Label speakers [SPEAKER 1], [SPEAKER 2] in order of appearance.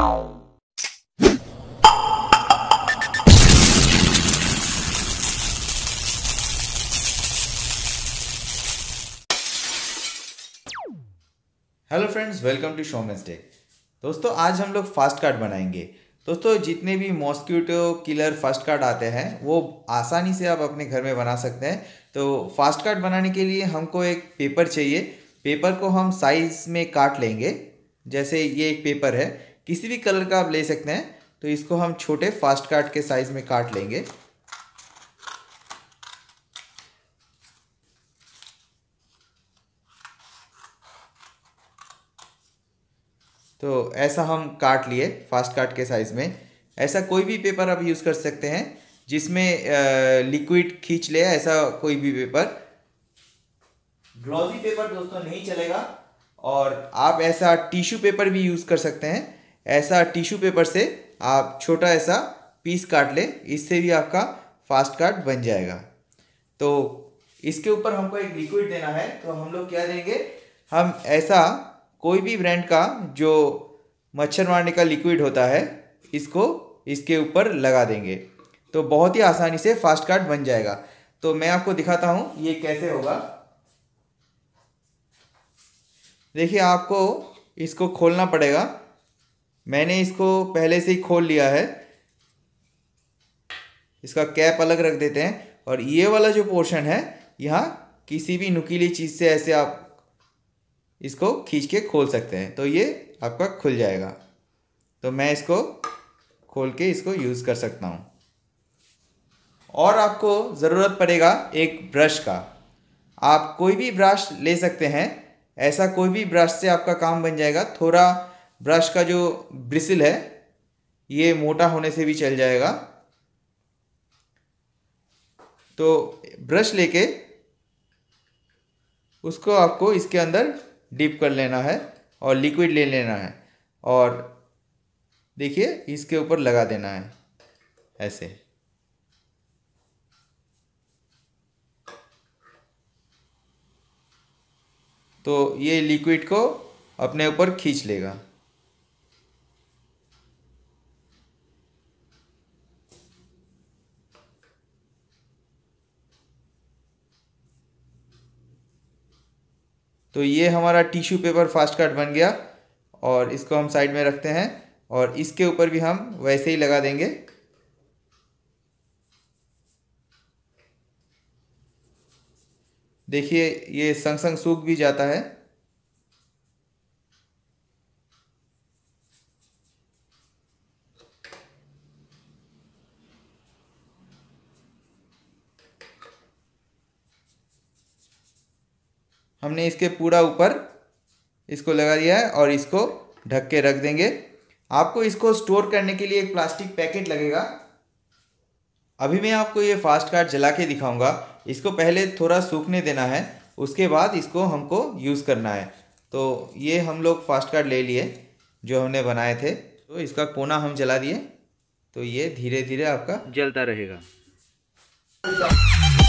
[SPEAKER 1] hello friends welcome to show day दोस्तों आज हम लोग फास्ट कार्ड बनाएंगे दोस्तों जितने भी मॉस्क्यूटो किलर फास्ट कार्ड आते हैं वो आसानी से आप अपने घर में बना सकते हैं तो फास्ट कार्ड बनाने के लिए हमको एक पेपर चाहिए पेपर को हम साइज़ में काट लेंगे जैसे ये एक पेपर है किसी भी कलर का आप ले सकते हैं तो इसको हम छोटे फास्ट काट के साइज़ में काट लेंगे तो ऐसा हम काट लिए फास्ट काट के साइज़ में ऐसा कोई भी पेपर आप यूज़ कर सकते हैं जिसमें लिक्विड खींच ले ऐसा कोई भी पेपर ग्लॉजी पेपर दोस्तों नहीं चलेगा और आप ऐसा टिश्यू पेपर भी यूज़ कर सकते हैं ऐसा टिश्यू पेपर से आप छोटा ऐसा पीस काट ले इससे भी आपका फास्ट कार्ड बन जाएगा तो इसके ऊपर हमको एक लिक्विड देना है तो हम लोग क्या देंगे हम ऐसा कोई भी ब्रांड का जो मच्छर मारने का लिक्विड होता है इसको इसके ऊपर लगा देंगे तो बहुत ही आसानी से फास्ट कार्ड बन जाएगा तो मैं आपको दिखाता हूँ ये कैसे होगा देखिए आपको इसको खोलना पड़ेगा मैंने इसको पहले से ही खोल लिया है इसका कैप अलग रख देते हैं और ये वाला जो पोर्शन है यहाँ किसी भी नुकीली चीज़ से ऐसे आप इसको खींच के खोल सकते हैं तो ये आपका खुल जाएगा तो मैं इसको खोल के इसको यूज़ कर सकता हूँ और आपको ज़रूरत पड़ेगा एक ब्रश का आप कोई भी ब्रश ले सकते हैं ऐसा कोई भी ब्रश से आपका काम बन जाएगा थोड़ा ब्रश का जो ब्रिसिल है ये मोटा होने से भी चल जाएगा तो ब्रश लेके उसको आपको इसके अंदर डीप कर लेना है और लिक्विड ले लेना है और देखिए इसके ऊपर लगा देना है ऐसे तो ये लिक्विड को अपने ऊपर खींच लेगा तो ये हमारा टिश्यू पेपर फास्ट कार्ड बन गया और इसको हम साइड में रखते हैं और इसके ऊपर भी हम वैसे ही लगा देंगे देखिए ये संग संग सूख भी जाता है हमने इसके पूरा ऊपर इसको लगा दिया है और इसको ढक के रख देंगे आपको इसको स्टोर करने के लिए एक प्लास्टिक पैकेट लगेगा अभी मैं आपको ये फास्ट कार्ड जला के दिखाऊंगा इसको पहले थोड़ा सूखने देना है उसके बाद इसको हमको यूज़ करना है तो ये हम लोग फास्ट कार्ड ले लिए जो हमने बनाए थे तो इसका कोना हम जला दिए तो ये धीरे धीरे आपका जलता रहेगा